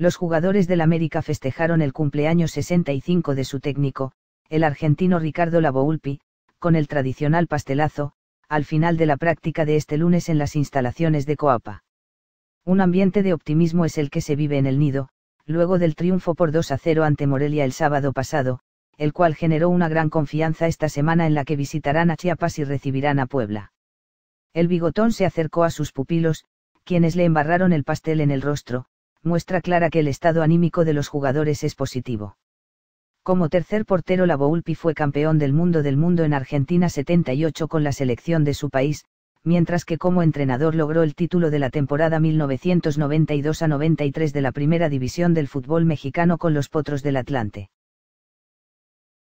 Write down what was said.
Los jugadores del América festejaron el cumpleaños 65 de su técnico, el argentino Ricardo Laboulpi, con el tradicional pastelazo, al final de la práctica de este lunes en las instalaciones de Coapa. Un ambiente de optimismo es el que se vive en el nido, luego del triunfo por 2 a 0 ante Morelia el sábado pasado, el cual generó una gran confianza esta semana en la que visitarán a Chiapas y recibirán a Puebla. El bigotón se acercó a sus pupilos, quienes le embarraron el pastel en el rostro, muestra clara que el estado anímico de los jugadores es positivo. Como tercer portero Lavoulpi fue campeón del mundo del mundo en Argentina 78 con la selección de su país, mientras que como entrenador logró el título de la temporada 1992 a 93 de la Primera División del fútbol mexicano con los Potros del Atlante.